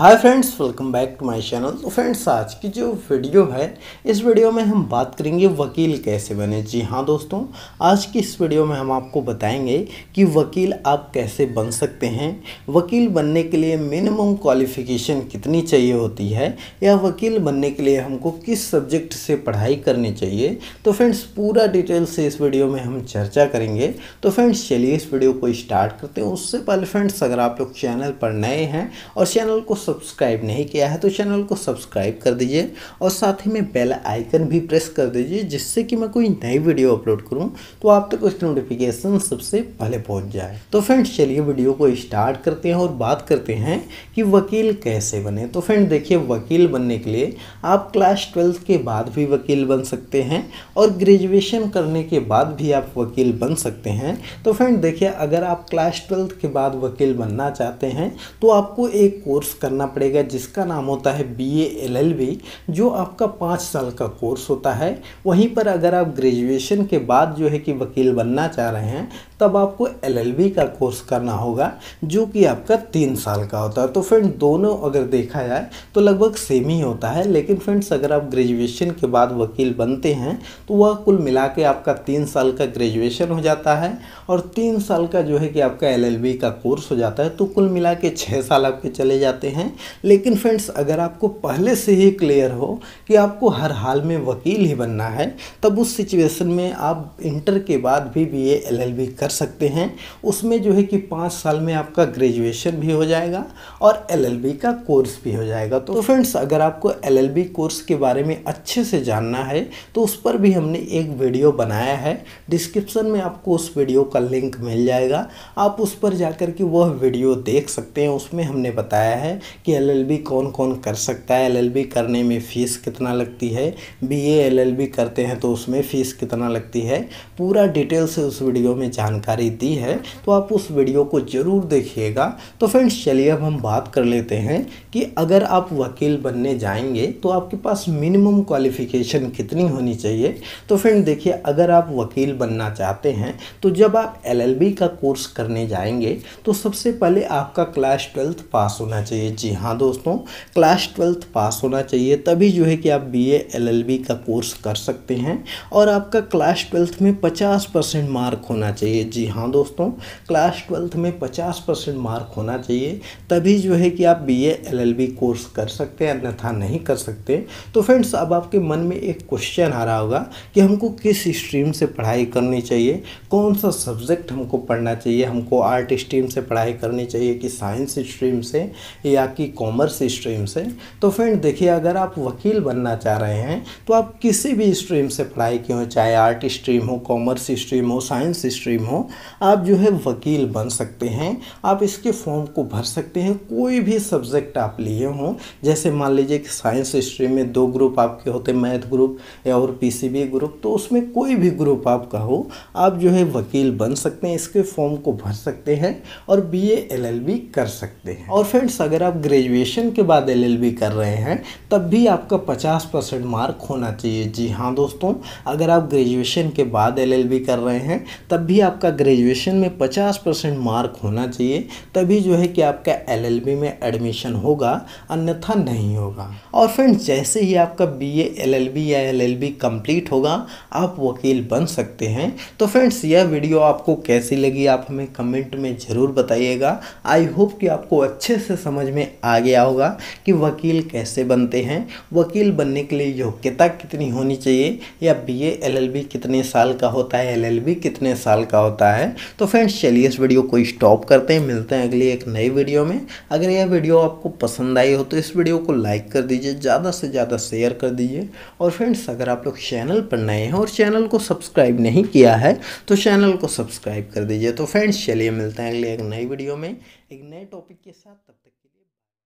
hi friends welcome back to my channel तो friends आज की जो वीडियो है इस वीडियो में हम बात करेंगे वकील कैसे बने जी हाँ दोस्तों आज की इस वीडियो में हम आपको बताएंगे कि वकील आप कैसे बन सकते हैं वकील बनने के लिए मिनिमम क्वालिफिकेशन कितनी चाहिए होती है या वकील बनने के लिए हमको किस सब्जेक्ट से पढ़ाई करनी चाहिए तो फ्रेंड्स पूरा डिटेल से इस वीडियो में हम चर्चा करेंगे तो फ्रेंड्स चलिए इस वीडियो को स्टार्ट करते हैं उससे पहले फ्रेंड्स अगर आप लोग चैनल पर नए हैं और चैनल को सब्सक्राइब नहीं किया है तो चैनल को सब्सक्राइब कर दीजिए और साथ ही में बेल आइकन भी प्रेस कर दीजिए जिससे कि मैं कोई नई वीडियो अपलोड करूँ तो आप तक उसकी नोटिफिकेशन सबसे पहले पहुंच जाए तो फ्रेंड्स चलिए वीडियो को स्टार्ट करते हैं और बात करते हैं कि वकील कैसे बने तो फ्रेंड देखिए वकील बनने के लिए आप क्लास ट्वेल्थ के बाद भी वकील बन सकते हैं और ग्रेजुएशन करने के बाद भी आप वकील बन सकते हैं तो फ्रेंड देखिए अगर आप क्लास ट्वेल्थ के बाद वकील बनना चाहते हैं तो आपको एक कोर्स करना करना पड़ेगा जिसका नाम होता है बी ए जो आपका पाँच साल का कोर्स होता है वहीं पर अगर आप ग्रेजुएशन के बाद जो है कि वकील बनना चाह रहे हैं तब आपको एल एल बी का कोर्स करना होगा जो कि आपका तीन साल का होता है तो फ्रेंड दोनों अगर देखा जाए तो लगभग सेम ही होता है लेकिन फ्रेंड्स अगर आप ग्रेजुएशन के बाद वकील बनते हैं तो वह कुल मिला के आपका तीन साल का ग्रेजुएशन हो जाता है और तीन साल का जो है कि आपका एल का कोर्स हो जाता है तो कुल मिला के छः साल आपके चले जाते हैं हैं लेकिन फ्रेंड्स अगर आपको पहले से ही क्लियर हो कि आपको हर हाल में वकील ही बनना है तब उस सिचुएशन में आप इंटर के बाद भी बी एलएलबी कर सकते हैं उसमें जो है कि पाँच साल में आपका ग्रेजुएशन भी हो जाएगा और एलएलबी का कोर्स भी हो जाएगा तो फ्रेंड्स अगर आपको एलएलबी कोर्स के बारे में अच्छे से जानना है तो उस पर भी हमने एक वीडियो बनाया है डिस्क्रिप्शन में आपको उस वीडियो का लिंक मिल जाएगा आप उस पर जाकर के वह वीडियो देख सकते हैं उसमें हमने बताया है कि एलएलबी कौन कौन कर सकता है एलएलबी करने में फ़ीस कितना लगती है बीए एलएलबी करते हैं तो उसमें फ़ीस कितना लगती है पूरा डिटेल से उस वीडियो में जानकारी दी है तो आप उस वीडियो को ज़रूर देखिएगा तो फ्रेंड्स चलिए अब हम बात कर लेते हैं कि अगर आप वकील बनने जाएंगे तो आपके पास मिनिमम क्वालिफ़िकेशन कितनी होनी चाहिए तो फ्रेंड देखिए अगर आप वकील बनना चाहते हैं तो जब आप एलएलबी का कोर्स करने जाएंगे तो सबसे पहले आपका क्लास ट्वेल्थ पास होना चाहिए जी हाँ दोस्तों क्लास ट्वेल्थ पास होना चाहिए तभी जो है कि आप बी एलएलबी का कोर्स कर सकते हैं और आपका क्लास ट्वेल्थ में पचास परसेंट मार्क होना चाहिए जी हाँ दोस्तों क्लास ट्वेल्थ में पचास परसेंट मार्क होना चाहिए तभी जो है कि आप बी एलएलबी कोर्स कर सकते हैं अन्यथा नहीं कर सकते तो फ्रेंड्स अब आपके मन में एक क्वेश्चन आ रहा होगा कि हमको किस स्ट्रीम से पढ़ाई करनी चाहिए कौन सा सब्जेक्ट हमको पढ़ना चाहिए हमको आर्ट स्ट्रीम से पढ़ाई करनी चाहिए कि साइंस स्ट्रीम से या कि कॉमर्स स्ट्रीम से तो फ्रेंड देखिए अगर आप वकील बनना चाह रहे हैं तो आप किसी भी स्ट्रीम से पढ़ाई की हो चाहे आर्ट स्ट्रीम हो कॉमर्स स्ट्रीम हो साइंस स्ट्रीम हो आप जो है वकील बन सकते हैं आप इसके फॉर्म को भर सकते हैं कोई भी सब्जेक्ट आप लिए हों जैसे मान लीजिए कि साइंस स्ट्रीम में दो ग्रुप आपके होते हैं मैथ ग्रुप या और पी ग्रुप तो उसमें कोई भी ग्रुप आपका हो आप जो है वकील बन सकते हैं इसके फॉर्म को भर सकते हैं और बी एल एल बी कर सकते हैं और फ्रेंड्स अगर आप ग्रेजुएशन के बाद एलएलबी कर रहे हैं तब भी आपका 50 परसेंट मार्क होना चाहिए जी हाँ दोस्तों अगर आप ग्रेजुएशन के बाद एलएलबी कर रहे हैं तब भी आपका ग्रेजुएशन में 50 परसेंट मार्क होना चाहिए तभी जो है कि आपका एलएलबी में एडमिशन होगा अन्यथा नहीं होगा और फ्रेंड्स जैसे ही आपका बी एलएलबी या एल कंप्लीट होगा आप वकील बन सकते हैं तो फ्रेंड्स यह वीडियो आपको कैसी लगी आप हमें कमेंट में ज़रूर बताइएगा आई होप कि आपको अच्छे से समझ में आ गया होगा कि वकील कैसे बनते हैं वकील बनने के लिए योग्यता कितनी होनी चाहिए या बी एलएलबी कितने साल का होता है एलएलबी कितने साल का होता है तो फ्रेंड्स चलिए इस वीडियो को स्टॉप करते हैं मिलते हैं अगले एक नए वीडियो में अगर यह वीडियो आपको पसंद आई हो तो इस वीडियो को लाइक कर दीजिए ज़्यादा से ज़्यादा शेयर कर दीजिए और फ्रेंड्स अगर आप लोग चैनल पर नए हैं और चैनल को सब्सक्राइब नहीं किया है तो चैनल को सब्सक्राइब कर दीजिए तो फ्रेंड्स चलिए मिलते हैं अगले एक नई वीडियो में एक नए टॉपिक के साथ तब तक